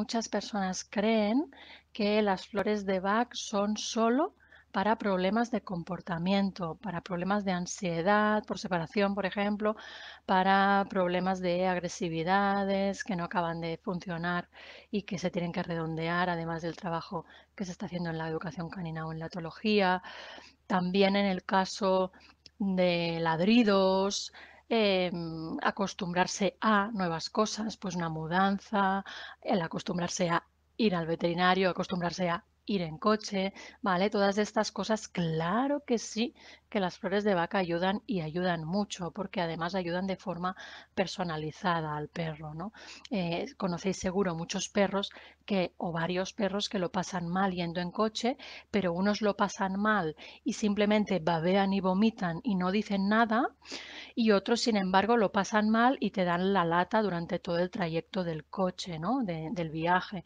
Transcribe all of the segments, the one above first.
Muchas personas creen que las flores de Bach son solo para problemas de comportamiento, para problemas de ansiedad por separación, por ejemplo, para problemas de agresividades que no acaban de funcionar y que se tienen que redondear, además del trabajo que se está haciendo en la educación canina o en la etología. También en el caso de ladridos, Em, acostumbrarse a nuevas cosas, pues una mudanza, el acostumbrarse a ir al veterinario, acostumbrarse a ir en coche, ¿vale? Todas estas cosas, claro que sí, que las flores de vaca ayudan y ayudan mucho, porque además ayudan de forma personalizada al perro, ¿no? Eh, conocéis seguro muchos perros que, o varios perros que lo pasan mal yendo en coche, pero unos lo pasan mal y simplemente babean y vomitan y no dicen nada, y otros, sin embargo, lo pasan mal y te dan la lata durante todo el trayecto del coche, ¿no? del viaje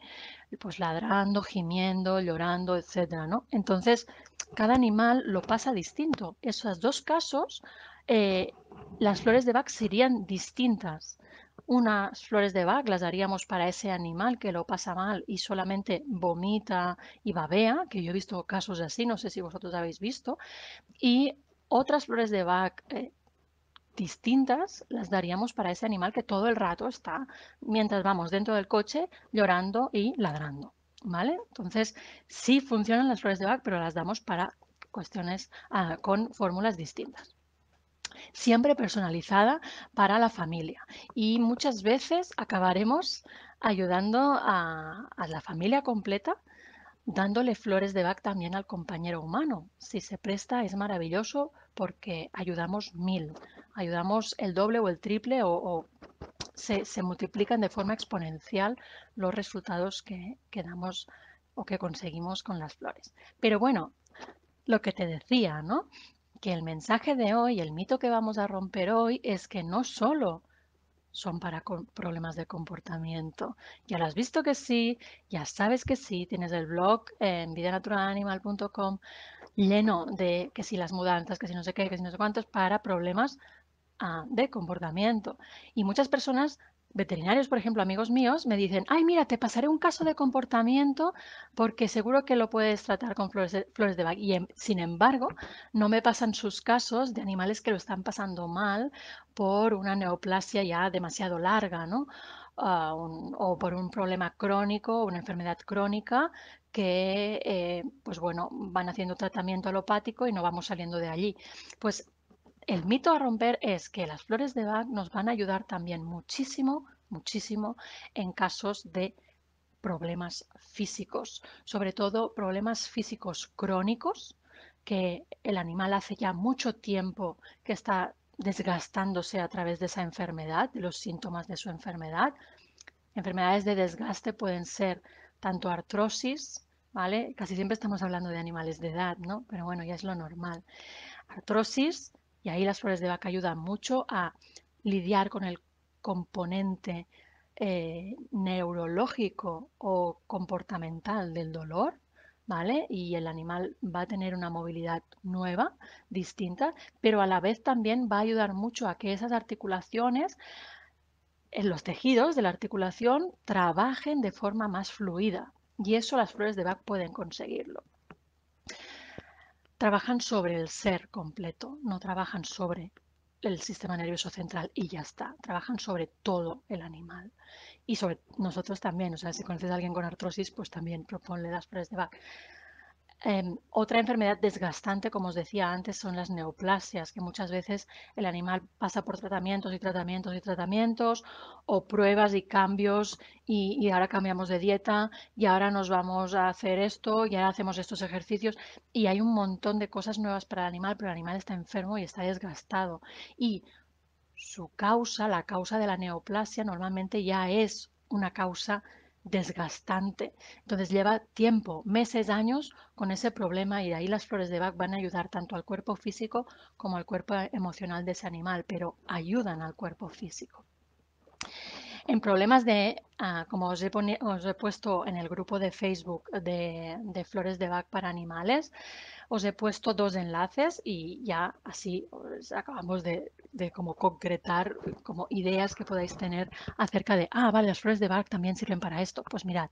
pues ladrando, gimiendo, llorando, etcétera, ¿no? Entonces, cada animal lo pasa distinto. Esos dos casos, eh, las flores de Bach serían distintas. Unas flores de Bach las daríamos para ese animal que lo pasa mal y solamente vomita y babea, que yo he visto casos así, no sé si vosotros habéis visto, y otras flores de Bach eh, distintas las daríamos para ese animal que todo el rato está, mientras vamos dentro del coche, llorando y ladrando. ¿Vale? Entonces, sí funcionan las flores de Bach, pero las damos para cuestiones ah, con fórmulas distintas siempre personalizada para la familia. Y muchas veces acabaremos ayudando a, a, la familia completa dándole flores de Bach también al compañero humano. Si se presta es maravilloso porque ayudamos mil ayudamos el doble o el triple o, se, multiplican de forma exponencial los resultados que, damos o que conseguimos con las flores. Pero bueno, lo que te decía, ¿no? Que el mensaje de hoy, el mito que vamos a romper hoy es que no solo son para problemas de comportamiento. Ya lo has visto que sí, ya sabes que sí, tienes el blog en videnaturalanimal.com lleno de que si las mudanzas, que si no sé qué, que si no sé cuántos, para problemas de comportamiento. Y muchas personas, veterinarios, por ejemplo, amigos míos, me dicen, ay, mira, te pasaré un caso de comportamiento porque seguro que lo puedes tratar con flores de, vaca. Y em, sin embargo, no me pasan sus casos de animales que lo están pasando mal por una neoplasia ya demasiado larga, ¿no? Ah, o por un problema crónico, una enfermedad crónica que, eh, pues bueno, van haciendo tratamiento alopático y no vamos saliendo de allí. Pues el mito a romper es que las flores de Bach nos van a ayudar también muchísimo, muchísimo en casos de problemas físicos, sobre todo problemas físicos crónicos que el animal hace ya mucho tiempo que está desgastándose a través de esa enfermedad, los síntomas de su enfermedad. Enfermedades de desgaste pueden ser tanto artrosis, ¿vale? Casi siempre estamos hablando de animales de edad, ¿no? Pero bueno, ya es lo normal. Artrosis, y ahí las flores de vaca ayudan mucho a lidiar con el componente eh, neurológico o comportamental del dolor, ¿vale? Y el animal va a tener una movilidad nueva, distinta, pero a la vez también va a ayudar mucho a que esas articulaciones, en los tejidos de la articulación, trabajen de forma más fluida. Y eso las flores de bac pueden conseguirlo trabajan sobre el ser completo, no trabajan sobre el sistema nervioso central y ya está. Trabajan sobre todo el animal y sobre nosotros también. O sea, si conoces a alguien con artrosis, pues también proponle las pruebas de Bach. Em, otra enfermedad desgastante, como os decía antes, son las neoplasias, que muchas veces el animal pasa por tratamientos y tratamientos y tratamientos, o pruebas y cambios, y, y ahora cambiamos de dieta, y ahora nos vamos a hacer esto, y ahora hacemos estos ejercicios, y hay un montón de cosas nuevas para el animal, pero el animal está enfermo y está desgastado. Y su causa, la causa de la neoplasia, normalmente ya es una causa desgastante. Entonces lleva tiempo, meses, años con ese problema y de ahí las flores de Bach van a ayudar tanto al cuerpo físico como al cuerpo emocional de ese animal, pero ayudan al cuerpo físico en problemas de, ah, como os he, puesto en el grupo de Facebook de, Flores de Bach para Animales, os he puesto dos enlaces y ya así os acabamos de, como concretar como ideas que podáis tener acerca de, ah, vale, las flores de Bach también sirven para esto. Pues mirad,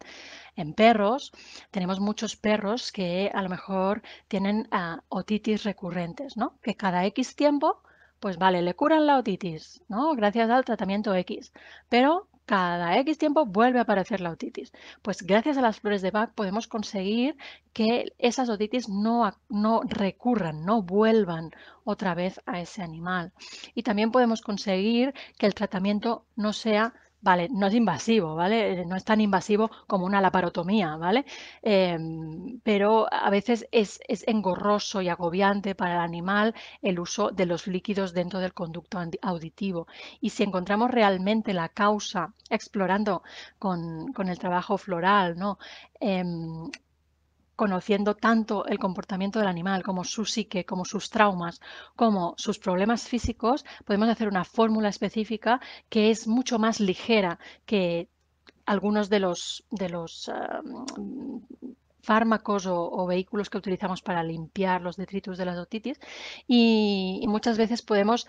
en perros tenemos muchos perros que a lo mejor tienen ah, otitis recurrentes, ¿no? Que cada X tiempo pues vale, le curan la otitis, ¿no? Gracias al tratamiento X. Pero cada X tiempo vuelve a aparecer la otitis. Pues gracias a las flores de Bach podemos conseguir que esas otitis no, no recurran, no vuelvan otra vez a ese animal. Y también podemos conseguir que el tratamiento no sea ¿vale? No es invasivo, ¿vale? Eh, no es tan invasivo como una laparotomía, ¿vale? Em, pero a veces es, engorroso y agobiante para el animal el uso de los líquidos dentro del conducto auditivo. Y si encontramos realmente la causa, explorando con, el trabajo floral, ¿no? Em, conociendo tanto el comportamiento del animal como su psique, como sus traumas, como sus problemas físicos, podemos hacer una fórmula específica que es mucho más ligera que algunos de los, fármacos o, vehículos que utilizamos para limpiar los detritus de las otitis y muchas veces podemos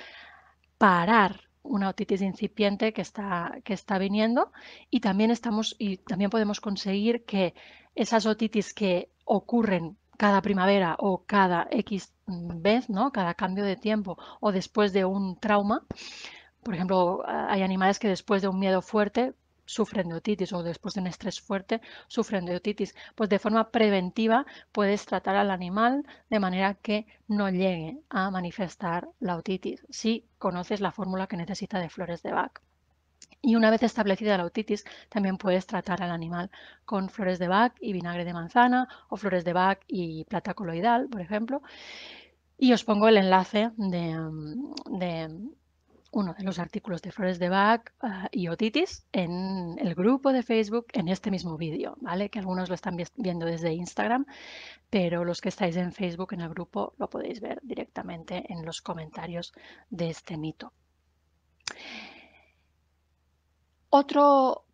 parar una otitis incipiente que está, que está viniendo y también, estamos, y también podemos conseguir que esas otitis que ocurren cada primavera o cada X mm, vez, ¿no? cada cambio de tiempo o después de un trauma, por ejemplo, hay animales que después de un miedo fuerte sufren de otitis o después de un estrés fuerte sufren de otitis. Pues de forma preventiva puedes tratar al animal de manera que no llegue a manifestar la otitis si conoces la fórmula que necesita de flores de Bach. Y una vez establecida la otitis, también puedes tratar al animal con flores de Bach y vinagre de manzana o flores de Bach y plata coloidal, por ejemplo. Y os pongo el enlace de, mm, de uno de los artículos de Flores de Bach ah, y Otitis en el grupo de Facebook en este mismo vídeo, ¿vale? Que algunos lo están viendo desde Instagram, pero los que estáis en Facebook en el grupo lo podéis ver directamente en los comentarios de este mito. Otro,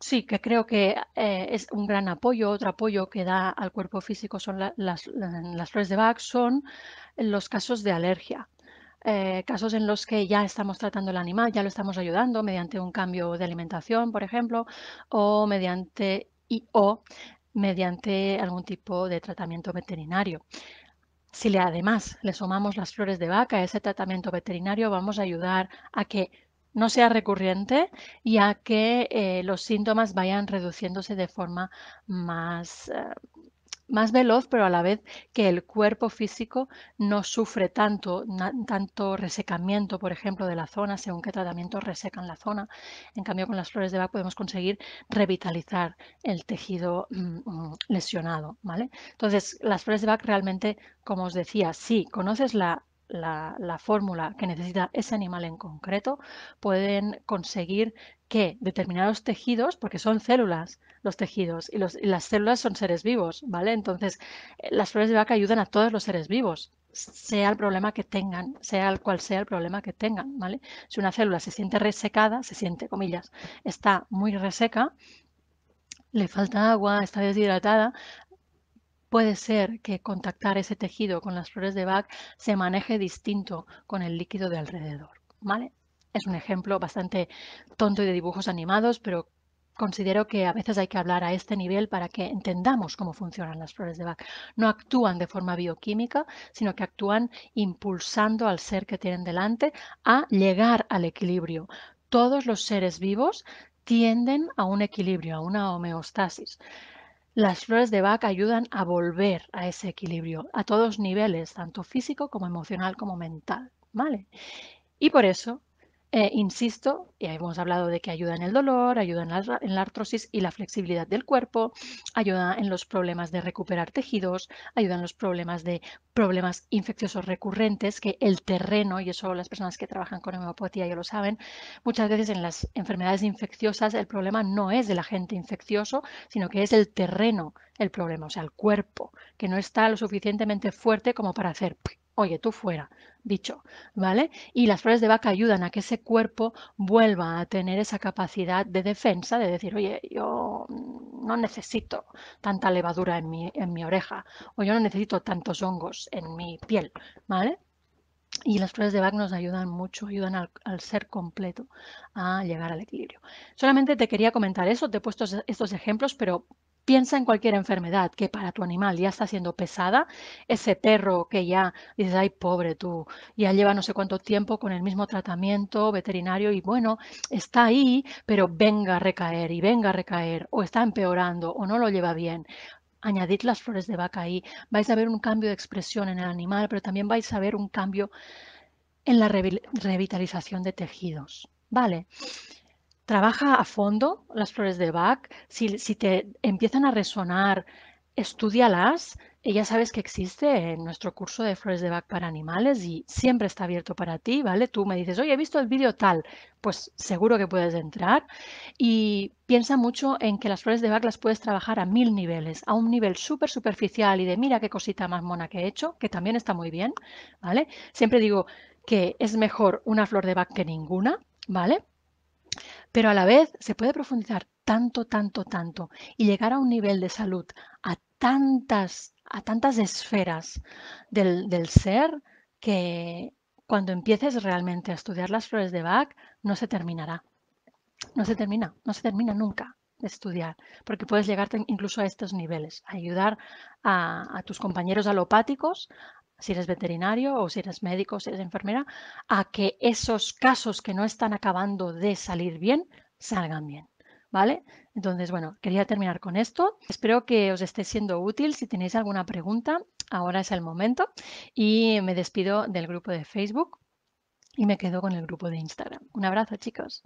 sí, que creo que eh, es un gran apoyo, otro apoyo que da al cuerpo físico son las, las flores de Bach, son los casos de alergia. Eh, casos en los que ya estamos tratando el animal, ya lo estamos ayudando mediante un cambio de alimentación, por ejemplo, o mediante o mediante algún tipo de tratamiento veterinario. Si le, además le sumamos las flores de vaca a ese tratamiento veterinario, vamos a ayudar a que no sea recurrente y a que eh, los síntomas vayan reduciéndose de forma más, eh, más veloz, pero a la vez que el cuerpo físico no sufre tanto, tanto resecamiento, por ejemplo, de la zona, según qué tratamiento resecan la zona. En cambio, con las flores de Bach podemos conseguir revitalizar el tejido mm, mm, lesionado. ¿vale? Entonces, las flores de Bach realmente, como os decía, sí, conoces la la, fórmula que necesita ese animal en concreto, pueden conseguir que determinados tejidos, porque son células los tejidos y, las células son seres vivos, ¿vale? Entonces, eh, las flores de vaca ayudan a todos los seres vivos, sea el problema que tengan, sea el cual sea el problema que tengan, ¿vale? Si una célula se siente resecada, se siente, comillas, está muy reseca, le falta agua, está deshidratada, Puede ser que contactar ese tejido con las flores de Bach se maneje distinto con el líquido de alrededor. ¿vale? Es un ejemplo bastante tonto y de dibujos animados, pero considero que a veces hay que hablar a este nivel para que entendamos cómo funcionan las flores de Bach. No actúan de forma bioquímica, sino que actúan impulsando al ser que tienen delante a llegar al equilibrio. Todos los seres vivos tienden a un equilibrio, a una homeostasis. Las flores de vaca ayudan a volver a ese equilibrio a todos niveles, tanto físico como emocional como mental, ¿vale? Y por eso eh, insisto, y hemos hablado de que ayuda en el dolor, ayuda en la, artrosis y la flexibilidad del cuerpo, ayuda en los problemas de recuperar tejidos, ayuda en los problemas de problemas infecciosos recurrentes, que el terreno, y eso las personas que trabajan con homeopatía ya lo saben, muchas veces en las enfermedades infecciosas el problema no es el agente infeccioso, sino que es el terreno el problema, o sea, el cuerpo, que no está lo suficientemente fuerte como para hacer oye, tú fuera, dicho, ¿vale? Y las flores de vaca ayudan a que ese cuerpo vuelva a tener esa capacidad de defensa, de decir, oye, yo no necesito tanta levadura en mi, en mi oreja, o yo no necesito tantos hongos en mi piel, ¿vale? Y las flores de vaca nos ayudan mucho, ayudan al, al, ser completo a llegar al equilibrio. Solamente te quería comentar eso, te he puesto estos ejemplos, pero Piensa en cualquier enfermedad que para tu animal ya está siendo pesada, ese perro que ya dices, ay, pobre tú, ya lleva no sé cuánto tiempo con el mismo tratamiento veterinario y bueno, está ahí, pero venga a recaer y venga a recaer, o está empeorando o no lo lleva bien añadid las flores de vaca ahí, vais a ver un cambio de expresión en el animal, pero también vais a ver un cambio en la revitalización de tejidos. ¿Vale? Trabaja a fondo las flores de Bach. Si, te empiezan a resonar, estudialas. Ya sabes que existe en nuestro curso de flores de Bach para animales y siempre está abierto para ti, ¿vale? Tú me dices, oye, he visto el vídeo tal, pues seguro que puedes entrar. Y piensa mucho en que las flores de Bach las puedes trabajar a mil niveles, a un nivel súper superficial y de mira qué cosita más mona que he hecho, que también está muy bien, ¿vale? Siempre digo que es mejor una flor de Bach que ninguna, ¿vale? pero a la vez se puede profundizar tanto, tanto, tanto y llegar a un nivel de salud, a tantas, a tantas esferas del, ser que cuando empieces realmente a estudiar las flores de Bach no se terminará. No se termina, no se termina nunca de estudiar, porque puedes llegarte incluso a estos niveles, a ayudar a, a tus compañeros alopáticos si eres veterinario o si eres médico, si eres enfermera, a que esos casos que no están acabando de salir bien, salgan bien. ¿Vale? Entonces, bueno, quería terminar con esto. Espero que os esté siendo útil. Si tenéis alguna pregunta, ahora es el momento. Y me despido del grupo de Facebook y me quedo con el grupo de Instagram. Un abrazo, chicos.